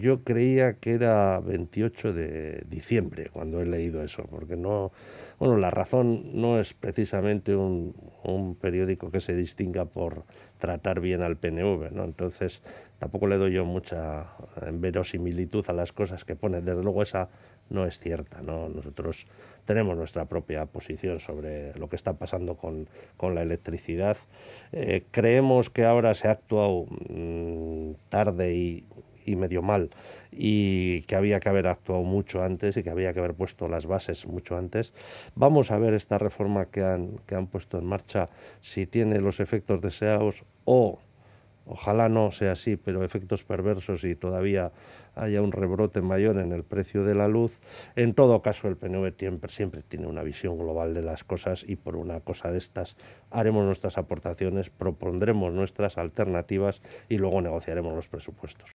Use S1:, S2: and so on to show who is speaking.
S1: Yo creía que era 28 de diciembre cuando he leído eso, porque no, bueno, La Razón no es precisamente un, periódico que se distinga por tratar bien al PNV, ¿no? Entonces tampoco le doy yo mucha eh, verosimilitud a las cosas que pone. Desde luego esa no es cierta, ¿no? Nosotros tenemos nuestra propia posición sobre lo que está pasando con, la electricidad. Eh, creemos que ahora se ha actuado mm, tarde y y medio mal y que había que haber actuado mucho antes y que había que haber puesto las bases mucho antes. Vamos a ver esta reforma que han, que han puesto en marcha, si tiene los efectos deseados o ojalá no sea así, pero efectos perversos y todavía haya un rebrote mayor en el precio de la luz. En todo caso, el PNV siempre, siempre, tiene una visión global de las cosas y por una cosa de estas haremos nuestras aportaciones, propondremos nuestras alternativas y luego negociaremos los presupuestos.